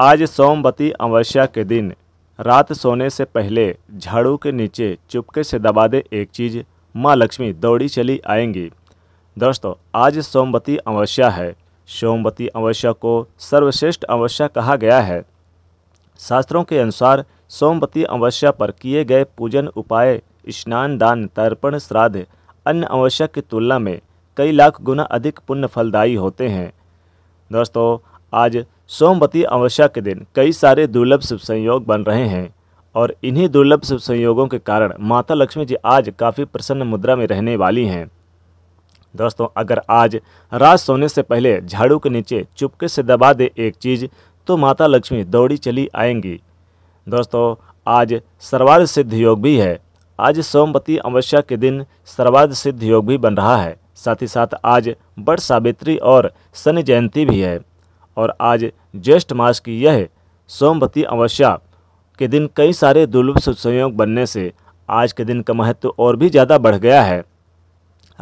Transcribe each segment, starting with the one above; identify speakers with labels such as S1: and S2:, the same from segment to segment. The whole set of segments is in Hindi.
S1: आज सोमवती अमावस्या के दिन रात सोने से पहले झाड़ू के नीचे चुपके से दबा दे एक चीज़ माँ लक्ष्मी दौड़ी चली आएंगी दोस्तों आज सोमवती अमावस्या है सोमवती अमावस्या को सर्वश्रेष्ठ अमावस्या कहा गया है शास्त्रों के अनुसार सोमवती अमावस्या पर किए गए पूजन उपाय स्नान दान तर्पण श्राद्ध अन्य अमावस्या की तुलना में कई लाख गुना अधिक पुण्य फलदायी होते हैं दोस्तों आज सोमवती अमावस्या के दिन कई सारे दुर्लभ शुभ संयोग बन रहे हैं और इन्हीं दुर्लभ शुभ संयोगों के कारण माता लक्ष्मी जी आज काफ़ी प्रसन्न मुद्रा में रहने वाली हैं दोस्तों अगर आज रात सोने से पहले झाड़ू के नीचे चुपके से दबा दे एक चीज़ तो माता लक्ष्मी दौड़ी चली आएंगी दोस्तों आज सर्वाध सिद्ध योग भी है आज सोमवती अमावस्या के दिन सर्वाध सिद्ध योग भी बन रहा है साथ ही साथ आज बड़ सावित्री और शनि जयंती भी है और आज ज्येष्ठ मास की यह सोमवती अमावस्या के दिन कई सारे दुर्लभ संयोग बनने से आज के दिन का महत्व और भी ज़्यादा बढ़ गया है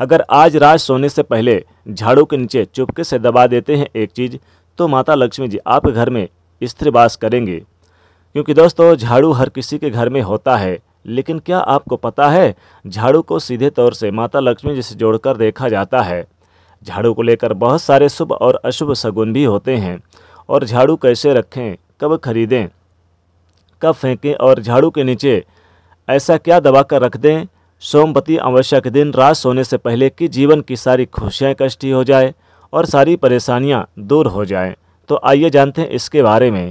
S1: अगर आज रात सोने से पहले झाड़ू के नीचे चुपके से दबा देते हैं एक चीज़ तो माता लक्ष्मी जी आपके घर में स्त्रीवास करेंगे क्योंकि दोस्तों झाड़ू हर किसी के घर में होता है लेकिन क्या आपको पता है झाड़ू को सीधे तौर से माता लक्ष्मी जी से जोड़कर देखा जाता है झाड़ू को लेकर बहुत सारे शुभ और अशुभ सगुन भी होते हैं और झाड़ू कैसे रखें कब खरीदें कब फेंकें और झाड़ू के नीचे ऐसा क्या दबा कर रख दें सोमवती अमावस्या के दिन रात सोने से पहले कि जीवन की सारी खुशियाँ कष्टी हो जाए और सारी परेशानियाँ दूर हो जाएं तो आइए जानते हैं इसके बारे में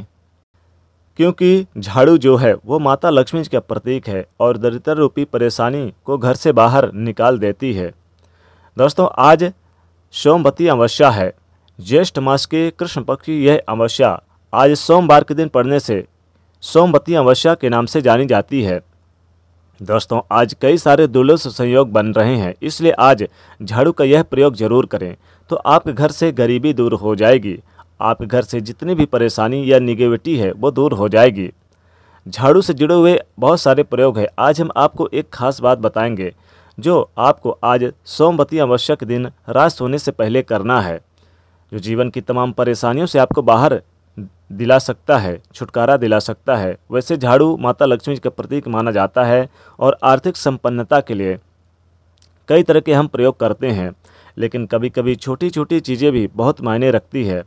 S1: क्योंकि झाड़ू जो है वो माता लक्ष्मी जी का प्रतीक है और दरिद्र रूपी परेशानी को घर से बाहर निकाल देती है दोस्तों आज सोमवती अमावस्या है ज्येष्ठ मास के कृष्ण पक्ष की यह अमावस्या आज सोमवार के दिन पड़ने से सोमवती अमावस्या के नाम से जानी जाती है दोस्तों आज कई सारे दुर्लभ संयोग बन रहे हैं इसलिए आज झाड़ू का यह प्रयोग जरूर करें तो आपके घर से गरीबी दूर हो जाएगी आपके घर से जितनी भी परेशानी या निगेटिविटी है वो दूर हो जाएगी झाड़ू से जुड़े हुए बहुत सारे प्रयोग हैं आज हम आपको एक खास बात बताएंगे जो आपको आज सोमवती आवश्यक दिन रास्त होने से पहले करना है जो जीवन की तमाम परेशानियों से आपको बाहर दिला सकता है छुटकारा दिला सकता है वैसे झाड़ू माता लक्ष्मी का प्रतीक माना जाता है और आर्थिक संपन्नता के लिए कई तरह के हम प्रयोग करते हैं लेकिन कभी कभी छोटी छोटी चीज़ें भी बहुत मायने रखती है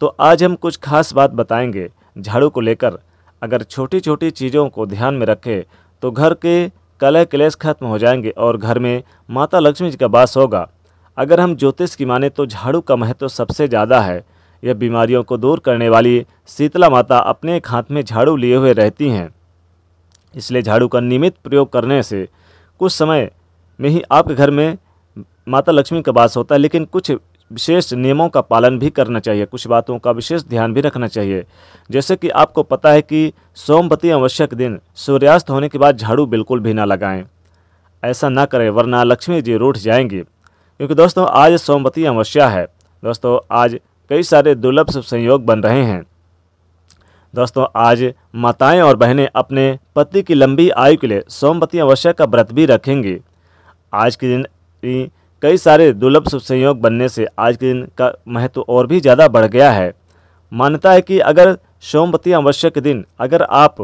S1: तो आज हम कुछ खास बात बताएंगे झाड़ू को लेकर अगर छोटी छोटी चीज़ों को ध्यान में रखें तो घर के कलह क्लेश खत्म हो जाएंगे और घर में माता लक्ष्मी जी का वास होगा अगर हम ज्योतिष की माने तो झाड़ू का महत्व सबसे ज़्यादा है यह बीमारियों को दूर करने वाली शीतला माता अपने एक हाथ में झाड़ू लिए हुए रहती हैं इसलिए झाड़ू का नियमित प्रयोग करने से कुछ समय में ही आपके घर में माता लक्ष्मी का वास होता है लेकिन कुछ विशेष नियमों का पालन भी करना चाहिए कुछ बातों का विशेष ध्यान भी रखना चाहिए जैसे कि आपको पता है कि सोमवती आवश्यक दिन सूर्यास्त होने के बाद झाड़ू बिल्कुल भी ना लगाएं ऐसा ना करें वरना लक्ष्मी जी रूठ जाएंगी क्योंकि दोस्तों आज सोमवती अमावस्या है दोस्तों आज कई सारे दुर्लभ संयोग बन रहे हैं दोस्तों आज माताएं और बहनें अपने पति की लंबी आयु के लिए सोमवती अमावस्या का व्रत भी रखेंगी आज के दिन कई सारे दुर्लभ शुभ संयोग बनने से आज के दिन का महत्व और भी ज़्यादा बढ़ गया है मान्यता है कि अगर सोमवती अमावस्या के दिन अगर आप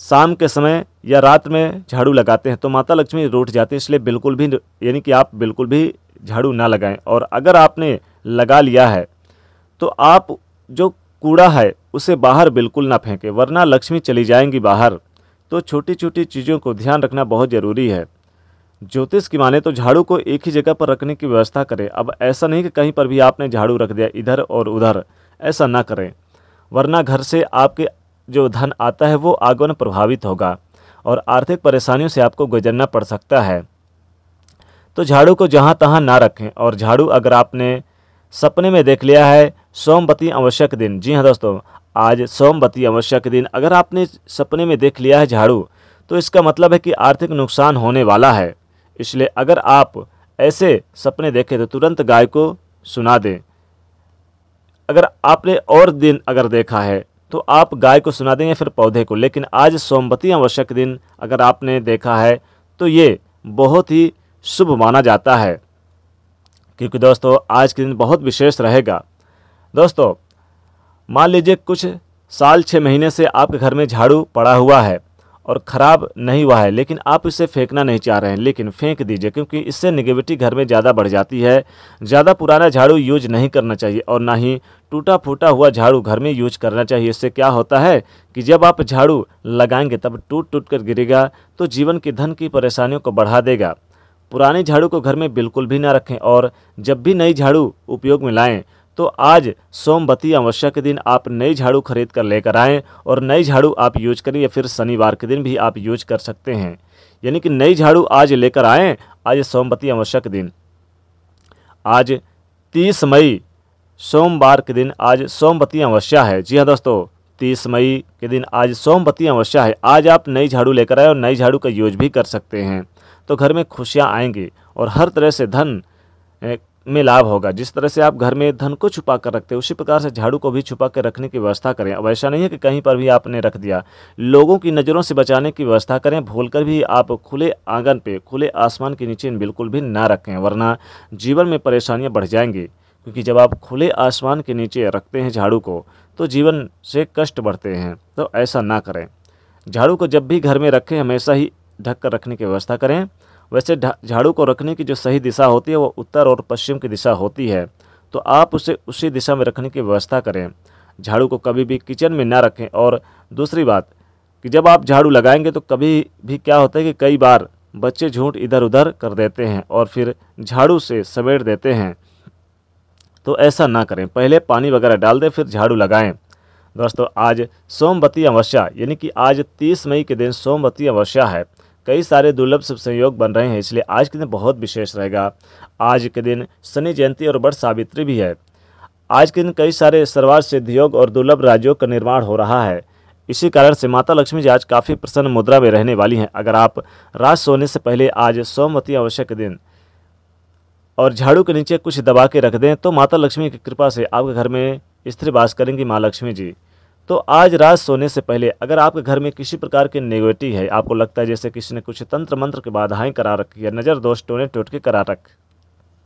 S1: शाम के समय या रात में झाड़ू लगाते हैं तो माता लक्ष्मी रूठ जाती है इसलिए बिल्कुल भी यानी कि आप बिल्कुल भी झाड़ू ना लगाएं और अगर आपने लगा लिया है तो आप जो कूड़ा है उसे बाहर बिल्कुल ना फेंकें वरना लक्ष्मी चली जाएंगी बाहर तो छोटी छोटी चीज़ों को ध्यान रखना बहुत ज़रूरी है ज्योतिष की माने तो झाड़ू को एक ही जगह पर रखने की व्यवस्था करें अब ऐसा नहीं कि कहीं पर भी आपने झाड़ू रख दिया इधर और उधर ऐसा ना करें वरना घर से आपके जो धन आता है वो आगमन प्रभावित होगा और आर्थिक परेशानियों से आपको गुजरना पड़ सकता है तो झाड़ू को जहाँ तहाँ ना रखें और झाड़ू अगर आपने सपने में देख लिया है सोमवती आवश्यक दिन जी हाँ दोस्तों आज सोमवती आवश्यक दिन अगर आपने सपने में देख लिया है झाड़ू तो इसका मतलब है कि आर्थिक नुकसान होने वाला है इसलिए अगर आप ऐसे सपने देखें तो तुरंत गाय को सुना दें अगर आपने और दिन अगर देखा है तो आप गाय को सुना दें या फिर पौधे को लेकिन आज सोमवती आवश्यक के दिन अगर आपने देखा है तो ये बहुत ही शुभ माना जाता है क्योंकि दोस्तों आज के दिन बहुत विशेष रहेगा दोस्तों मान लीजिए कुछ साल छः महीने से आपके घर में झाड़ू पड़ा हुआ है और ख़राब नहीं हुआ है लेकिन आप इसे फेंकना नहीं चाह रहे हैं लेकिन फेंक दीजिए क्योंकि इससे निगेटिविटी घर में ज़्यादा बढ़ जाती है ज़्यादा पुराना झाड़ू यूज नहीं करना चाहिए और ना ही टूटा फूटा हुआ झाड़ू घर में यूज करना चाहिए इससे क्या होता है कि जब आप झाड़ू लगाएंगे तब टूट टूट कर गिरेगा तो जीवन की धन की परेशानियों को बढ़ा देगा पुराने झाड़ू को घर में बिल्कुल भी ना रखें और जब भी नई झाड़ू उपयोग में लाएँ तो आज सोमवती अमावस्या के दिन आप नई झाड़ू खरीद कर लेकर आएँ और नई झाड़ू आप यूज करें या फिर शनिवार के दिन भी आप यूज कर सकते हैं यानी कि नई झाड़ू आज लेकर आएँ आज सोमवती अमावस्या के दिन आज तीस मई सोमवार के दिन आज सोमवती अमावस्या है जी हाँ दोस्तों तीस मई के दिन आज सोमवती अमावस्या है आज आप नई झाड़ू लेकर आए और नई झाड़ू का यूज भी कर सकते हैं तो घर में खुशियाँ आएंगी और हर तरह से धन में लाभ होगा जिस तरह से आप घर में धन को छुपा कर रखते हैं उसी प्रकार से झाड़ू को भी छुपा कर रखने की व्यवस्था करें अब ऐसा नहीं है कि कहीं पर भी आपने रख दिया लोगों की नज़रों से बचाने की व्यवस्था करें भूलकर भी आप खुले आंगन पे खुले आसमान के नीचे बिल्कुल भी ना रखें वरना जीवन में परेशानियाँ बढ़ जाएंगी क्योंकि जब आप खुले आसमान के नीचे रखते हैं झाड़ू को तो जीवन से कष्ट बढ़ते हैं तो ऐसा ना करें झाड़ू को जब भी घर में रखें हमेशा ही ढक कर रखने की व्यवस्था करें वैसे झाड़ू को रखने की जो सही दिशा होती है वो उत्तर और पश्चिम की दिशा होती है तो आप उसे उसी दिशा में रखने की व्यवस्था करें झाड़ू को कभी भी किचन में ना रखें और दूसरी बात कि जब आप झाड़ू लगाएंगे तो कभी भी क्या होता है कि कई बार बच्चे झूठ इधर उधर कर देते हैं और फिर झाड़ू से समेट देते हैं तो ऐसा ना करें पहले पानी वगैरह डाल दें फिर झाड़ू लगाएं दोस्तों आज सोमवती अमावस्या यानी कि आज 30 मई के दिन सोमवती अमावस्या है कई सारे दुर्लभ शुभ संयोग बन रहे हैं इसलिए आज के दिन बहुत विशेष रहेगा आज के दिन शनि जयंती और बड़ सावित्री भी है आज के दिन कई सारे सर्वार सिद्ध योग और दुर्लभ राज्यों का निर्माण हो रहा है इसी कारण से माता लक्ष्मी जी आज काफ़ी प्रसन्न मुद्रा में रहने वाली हैं अगर आप रात सोने से पहले आज सोमवती आवश्यक दिन और झाड़ू के नीचे कुछ दबा के रख दें तो माता लक्ष्मी की कृपा से आपके घर में स्त्री वास करेंगी माँ लक्ष्मी जी तो आज रात सोने से पहले अगर आपके घर में किसी प्रकार की नेगेटिव है आपको लगता है जैसे किसी ने कुछ तंत्र मंत्र की बाधाएं करा रखी है नज़र दोष टोने टोटके करा रख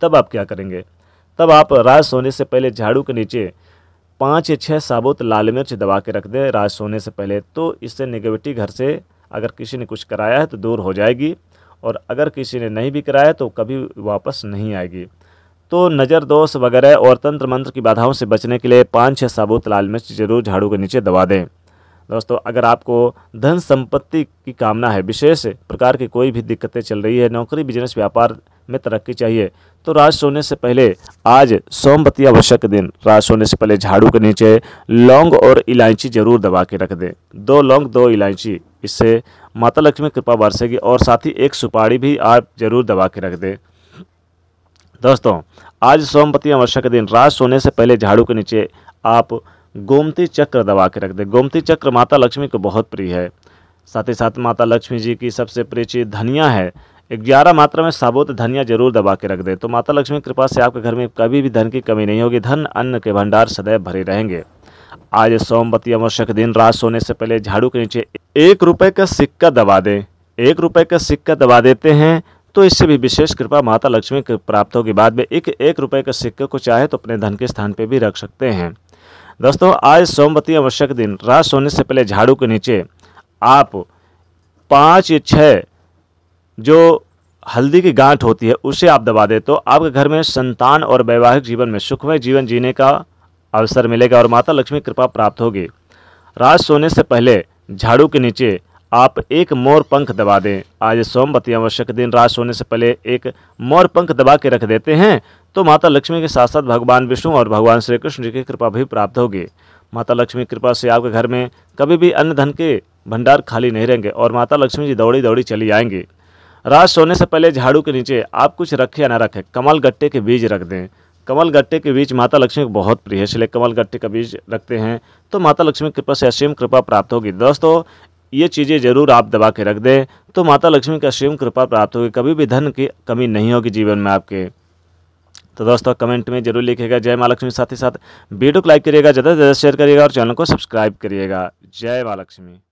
S1: तब आप क्या करेंगे तब आप रात सोने से पहले झाड़ू के नीचे पाँच या छः साबुत लाल मिर्च दबा के रख दें रात सोने से पहले तो इससे नेगेटिव घर से अगर किसी ने कुछ कराया है तो दूर हो जाएगी और अगर किसी ने नहीं भी कराया तो कभी वापस नहीं आएगी तो नज़र दोष वगैरह और तंत्र मंत्र की बाधाओं से बचने के लिए पाँच छः साबुत लाल मिर्च जरूर झाड़ू के नीचे दबा दें दोस्तों अगर आपको धन संपत्ति की कामना है विशेष प्रकार की कोई भी दिक्कतें चल रही है नौकरी बिजनेस व्यापार में तरक्की चाहिए तो रात सोने से पहले आज सोमवती आवश्यक दिन रात सोने से पहले झाड़ू के नीचे लौंग और इलायची जरूर दबा के रख दें दो लौंग दो इलायची इससे माता लक्ष्मी कृपा बरसेगी और साथ ही एक सुपारी भी आप जरूर दबा के रख दें दोस्तों आज सोमपति अमावस्या के दिन रात सोने से पहले झाड़ू के नीचे आप गोमती चक्र दबा के रख दें गोमती चक्र माता लक्ष्मी को बहुत प्रिय है साथ ही साथ माता लक्ष्मी जी की सबसे प्रिय चीज़ धनिया है ग्यारह मात्रा में साबुत धनिया जरूर दबा के रख दें तो माता लक्ष्मी की कृपा से आपके घर में कभी भी धन की कमी नहीं होगी धन अन्न के भंडार सदैव भरे रहेंगे आज सोमवती अमावस्या के दिन रात सोने से पहले झाड़ू के नीचे एक रुपये का सिक्का दबा दें एक रुपये का सिक्का दबा देते हैं तो इससे भी विशेष कृपा माता लक्ष्मी प्राप्त होगी बाद में एक एक रुपये के सिक्के को चाहे तो अपने धन के स्थान पर भी रख सकते हैं दोस्तों आज सोमवती आवश्यक दिन रात सोने से पहले झाड़ू के नीचे आप पाँच या छः जो हल्दी की गांठ होती है उसे आप दबा दे तो आपके घर में संतान और वैवाहिक जीवन में सुखमय जीवन जीने का अवसर मिलेगा और माता लक्ष्मी कृपा प्राप्त होगी रात सोने से पहले झाड़ू के नीचे आप एक मोर पंख दबा दें आज सोमवती आवश्यक दिन रात सोने से पहले एक मोर पंख दबा के रख देते हैं तो माता लक्ष्मी के साथ साथ भगवान विष्णु और भगवान श्री कृष्ण जी की कृपा भी प्राप्त होगी माता लक्ष्मी कृपा से आपके घर में कभी भी अन्न धन के भंडार खाली नहीं रहेंगे और माता लक्ष्मी जी दौड़ी दौड़ी चली आएंगी रात सोने से पहले झाड़ू के नीचे आप कुछ रखे या ना रखें कमल गट्टे के बीज रख दें कमल गट्टे के बीज माता लक्ष्मी को बहुत प्रिय है इसलिए कमल गट्टे का बीज रखते हैं तो माता लक्ष्मी कृपा से असीम कृपा प्राप्त होगी दोस्तों ये चीज़ें जरूर आप दबा के रख दें तो माता लक्ष्मी का शिव कृपा प्राप्त होगी कभी भी धन की कमी नहीं होगी जीवन में आपके तो दोस्तों कमेंट में जरूर लिखिएगा जय माँ लक्ष्मी साथ ही साथ वीडियो को लाइक करिएगा ज़्यादा से ज़्यादा शेयर करिएगा और चैनल को सब्सक्राइब करिएगा जय माँ लक्ष्मी